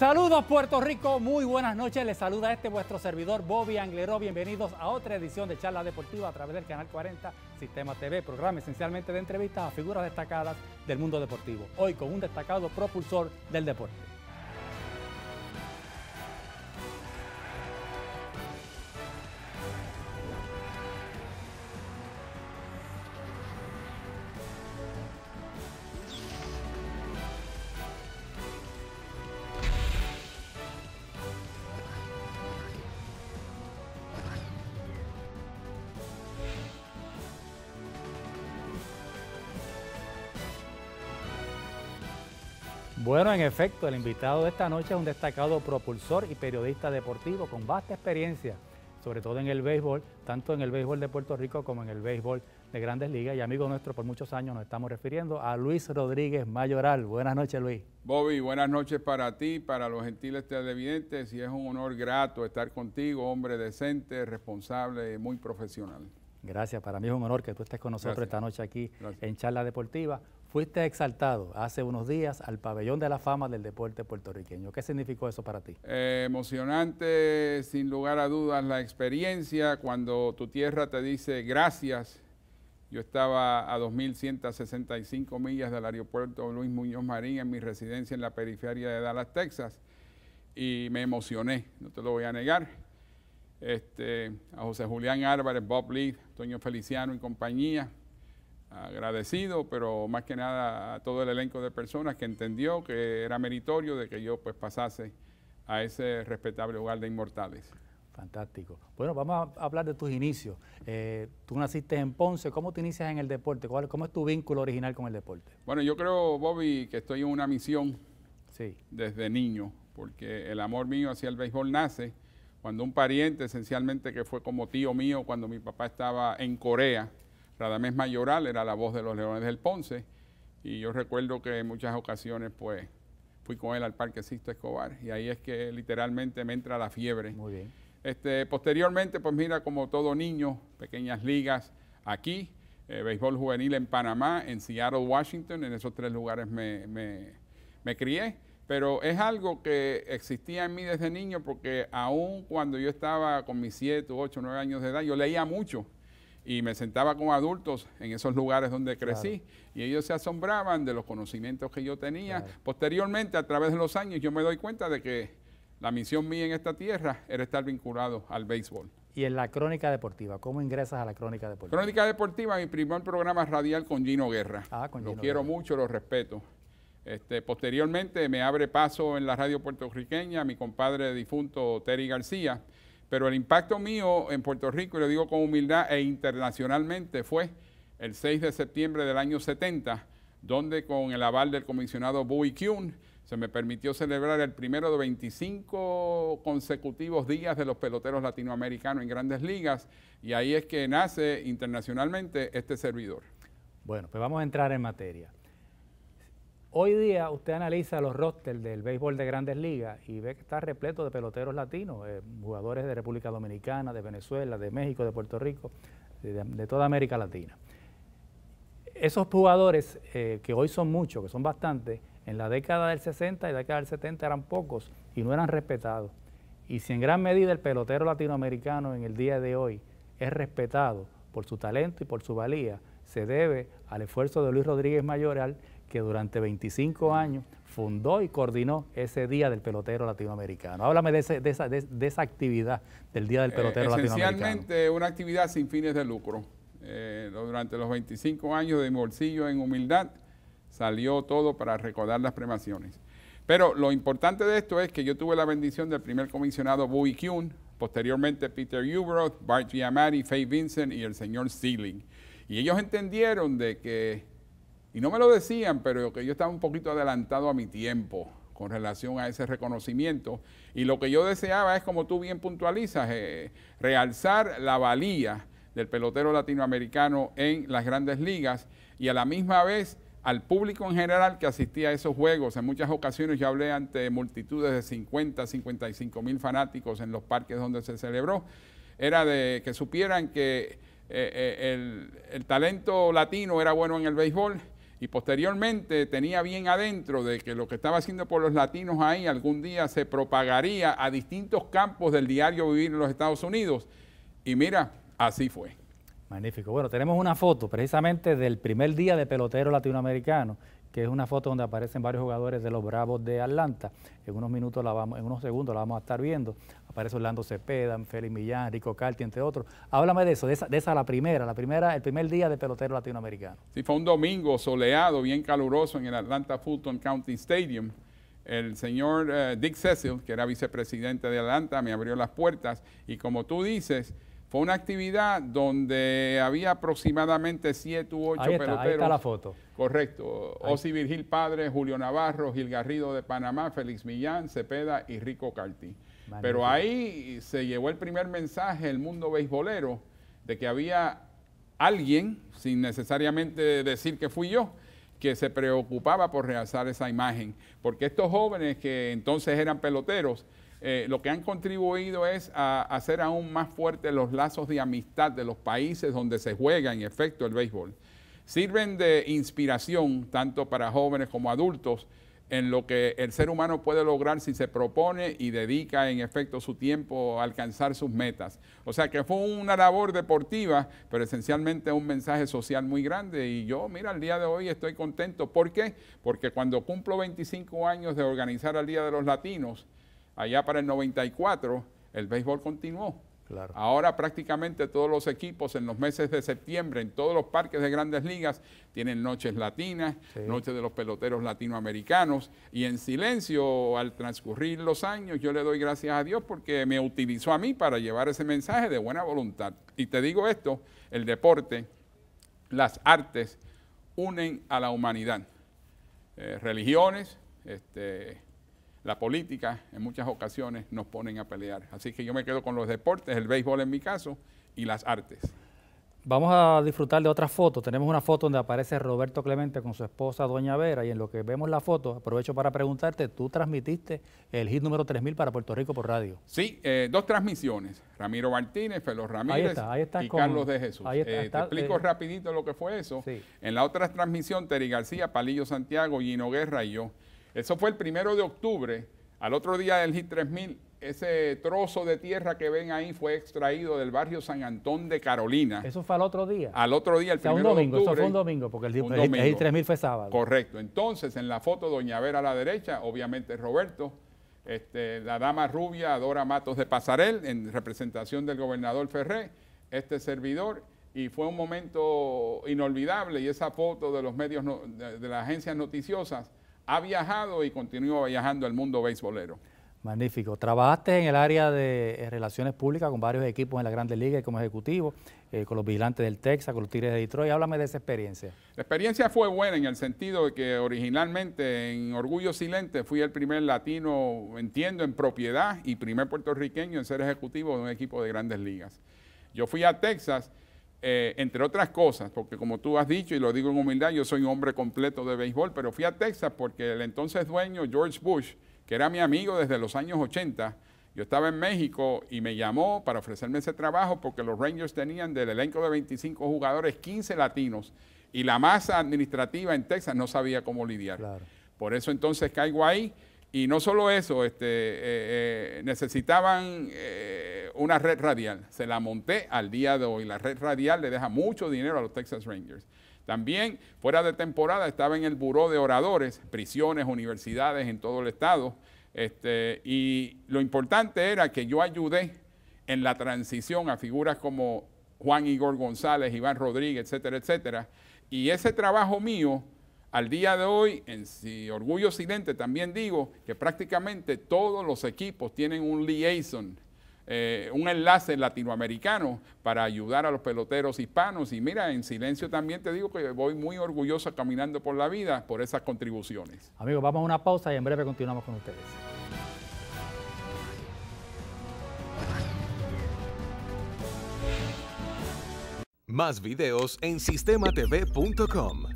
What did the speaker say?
Saludos Puerto Rico, muy buenas noches. Les saluda este vuestro servidor Bobby Angleró. Bienvenidos a otra edición de Charla Deportiva a través del Canal 40 Sistema TV, programa esencialmente de entrevistas a figuras destacadas del mundo deportivo. Hoy con un destacado propulsor del deporte. Bueno, en efecto, el invitado de esta noche es un destacado propulsor y periodista deportivo con vasta experiencia, sobre todo en el béisbol, tanto en el béisbol de Puerto Rico como en el béisbol de Grandes Ligas. Y amigo nuestro por muchos años nos estamos refiriendo a Luis Rodríguez Mayoral. Buenas noches, Luis. Bobby, buenas noches para ti, para los gentiles televidentes. Y es un honor grato estar contigo, hombre decente, responsable, muy profesional. Gracias, para mí es un honor que tú estés con nosotros esta noche aquí en Charla Deportiva. Fuiste exaltado hace unos días al pabellón de la fama del deporte puertorriqueño. ¿Qué significó eso para ti? Eh, emocionante, sin lugar a dudas, la experiencia cuando tu tierra te dice gracias. Yo estaba a 2.165 millas del aeropuerto Luis Muñoz Marín en mi residencia en la periferia de Dallas, Texas, y me emocioné, no te lo voy a negar. Este, a José Julián Álvarez, Bob Lee, Toño Feliciano y compañía agradecido, pero más que nada a todo el elenco de personas que entendió que era meritorio de que yo pues pasase a ese respetable hogar de inmortales. Fantástico. Bueno, vamos a hablar de tus inicios. Eh, tú naciste en Ponce, ¿cómo te inicias en el deporte? ¿Cómo es tu vínculo original con el deporte? Bueno, yo creo, Bobby, que estoy en una misión sí. desde niño, porque el amor mío hacia el béisbol nace cuando un pariente, esencialmente que fue como tío mío cuando mi papá estaba en Corea, Radamés Mayoral era la voz de los Leones del Ponce y yo recuerdo que en muchas ocasiones pues fui con él al Parque Sisto Escobar y ahí es que literalmente me entra la fiebre. Muy bien. Este, posteriormente pues mira como todo niño, pequeñas ligas aquí, eh, béisbol juvenil en Panamá, en Seattle, Washington, en esos tres lugares me, me crié pero es algo que existía en mí desde niño porque aún cuando yo estaba con mis 7, 8, 9 años de edad, yo leía mucho y me sentaba con adultos en esos lugares donde crecí y ellos se asombraban de los conocimientos que yo tenía. Posteriormente, a través de los años, yo me doy cuenta de que la misión mía en esta tierra era estar vinculado al béisbol. Y en la crónica deportiva, ¿cómo ingresas a la crónica deportiva? Crónica deportiva, mi primer programa radial con Gino Guerra. Ah, lo quiero mucho, lo respeto. Este, posteriormente me abre paso en la radio puertorriqueña mi compadre difunto Terry García, pero el impacto mío en Puerto Rico, y lo digo con humildad, e internacionalmente fue el 6 de septiembre del año 70, donde con el aval del comisionado Bowie Kuhn se me permitió celebrar el primero de 25 consecutivos días de los peloteros latinoamericanos en grandes ligas, y ahí es que nace internacionalmente este servidor. Bueno, pues vamos a entrar en materia. Hoy día usted analiza los rosters del béisbol de grandes ligas y ve que está repleto de peloteros latinos, eh, jugadores de República Dominicana, de Venezuela, de México, de Puerto Rico, de, toda América Latina. Esos jugadores, eh, que hoy son muchos, que son bastantes, en la década del 60 y la década del 70 eran pocos y no eran respetados. Y si en gran medida el pelotero latinoamericano en el día de hoy es respetado por su talento y por su valía, se debe al esfuerzo de Luis Rodríguez Mayoral que durante 25 años fundó y coordinó ese Día del Pelotero Latinoamericano. Háblame de, de, esa, de, esa, actividad del Día del eh, Pelotero Latinoamericano. Esencialmente una actividad sin fines de lucro. Eh, durante los 25 años de bolsillo en humildad salió todo para recordar las premaciones. Pero lo importante de esto es que yo tuve la bendición del primer comisionado Bowie Kuhn, posteriormente Peter Ubroth, Bart Giamatti, Faye Vincent y el señor Sealing. Y ellos entendieron de que y no me lo decían, pero que yo estaba un poquito adelantado a mi tiempo con relación a ese reconocimiento. Y lo que yo deseaba es, como tú bien puntualizas, eh, realzar la valía del pelotero latinoamericano en las grandes ligas y a la misma vez al público en general que asistía a esos juegos. En muchas ocasiones yo hablé ante multitudes de 50, 55 mil fanáticos en los parques donde se celebró. Era de que supieran que eh, eh, el talento latino era bueno en el béisbol y posteriormente tenía bien adentro de que lo que estaba haciendo por los latinos ahí algún día se propagaría a distintos campos del diario vivir en los Estados Unidos. Y mira, así fue. Magnífico. Bueno, tenemos una foto precisamente del primer día de pelotero latinoamericano, que es una foto donde aparecen varios jugadores de los Bravos de Atlanta. En unos minutos la vamos, en unos segundos la vamos a estar viendo. Aparece Orlando Cepeda, Félix Millán, Rico Carti, entre otros. Háblame de eso, de esa, la primera, la primera, el primer día de pelotero latinoamericano. Sí, fue un domingo soleado, bien caluroso en el Atlanta Fulton County Stadium. El señor eh, Dick Cecil, que era vicepresidente de Atlanta, me abrió las puertas y como tú dices, fue una actividad donde había aproximadamente siete u ocho peloteros. Ahí está la foto. Correcto. Osi Virgil Padre, Julio Navarro, Gil Garrido de Panamá, Félix Millán, Cepeda y Rico Carti. Pero ahí se llevó el primer mensaje el mundo beisbolero de que había alguien, sin necesariamente decir que fui yo, que se preocupaba por realzar esa imagen. Porque estos jóvenes que entonces eran peloteros, eh, lo que han contribuido es a, hacer aún más fuertes los lazos de amistad de los países donde se juega en efecto el béisbol. Sirven de inspiración tanto para jóvenes como adultos en lo que el ser humano puede lograr si se propone y dedica en efecto su tiempo a alcanzar sus metas. O sea que fue una labor deportiva, pero esencialmente un mensaje social muy grande. Y yo, mira, al día de hoy estoy contento. ¿Por qué? Porque cuando cumplo 25 años de organizar el Día de los Latinos, allá para el 94, el béisbol continuó. Ahora prácticamente todos los equipos en los meses de septiembre, en todos los parques de grandes ligas, tienen noches latinas, noches de los peloteros latinoamericanos, y en silencio, al transcurrir los años, yo le doy gracias a Dios porque me utilizó a mí para llevar ese mensaje de buena voluntad. Y te digo esto, el deporte, las artes, unen a la humanidad. Eh, religiones, este, la política en muchas ocasiones nos ponen a pelear. Así que yo me quedo con los deportes, el béisbol en mi caso y las artes. Vamos a disfrutar de otra foto. Tenemos una foto donde aparece Roberto Clemente con su esposa Doña Vera y en lo que vemos la foto, aprovecho para preguntarte, tú transmitiste el hit número 3000 para Puerto Rico por radio. Sí, eh, dos transmisiones, Ramiro Martínez, Felo Ramírez y Carlos de Jesús. Eh, te explico eh, rapidito lo que fue eso. En la otra transmisión, Terry García, Palillo Santiago, Gino Guerra y yo. Eso fue el primero de octubre. Al otro día del HIT 3000, ese trozo de tierra que ven ahí fue extraído del barrio San Antón de Carolina. Eso fue al otro día. Al otro día, el primero de octubre. Eso fue un domingo, porque el, git 3000 fue sábado. Correcto. Entonces, en la foto, Doña Vera a la derecha, obviamente Roberto, este, la dama rubia Dora Matos de Pasarel, en representación del gobernador Ferré, este servidor, y fue un momento inolvidable. Y esa foto de los medios, de las agencias noticiosas, ha viajado y continúa viajando al mundo beisbolero. Magnífico. Trabajaste en el área de eh, relaciones públicas con varios equipos en la Grandes Ligas como ejecutivo, eh, con los vigilantes del Texas, con los Tigres de Detroit. Háblame de esa experiencia. La experiencia fue buena en el sentido de que originalmente en Orgullo Silente fui el primer latino, entiendo, en propiedad y primer puertorriqueño en ser ejecutivo de un equipo de Grandes Ligas. Yo fui a Texas eh, entre otras cosas, porque como tú has dicho, y lo digo en humildad, yo soy un hombre completo de béisbol, pero fui a Texas porque el entonces dueño George Bush, que era mi amigo desde los años 80, yo estaba en México y me llamó para ofrecerme ese trabajo porque los Rangers tenían del elenco de 25 jugadores 15 latinos y la masa administrativa en Texas no sabía cómo lidiar. Por eso entonces caigo ahí y no solo eso, este, eh, eh, necesitaban una red radial. Se la monté al día de hoy. La red radial le deja mucho dinero a los Texas Rangers. También, fuera de temporada, estaba en el buró de oradores, prisiones, universidades en todo el estado. Este, y lo importante era que yo ayudé en la transición a figuras como Juan Igor González, Iván Rodríguez, etcétera, etcétera. Y ese trabajo mío, al día de hoy, en si Orgullo Occidente, también digo que prácticamente todos los equipos tienen un liaison eh, un enlace latinoamericano para ayudar a los peloteros hispanos. Y mira, en silencio también te digo que voy muy orgulloso caminando por la vida por esas contribuciones. Amigos, vamos a una pausa y en breve continuamos con ustedes. Más videos en sistematv.com.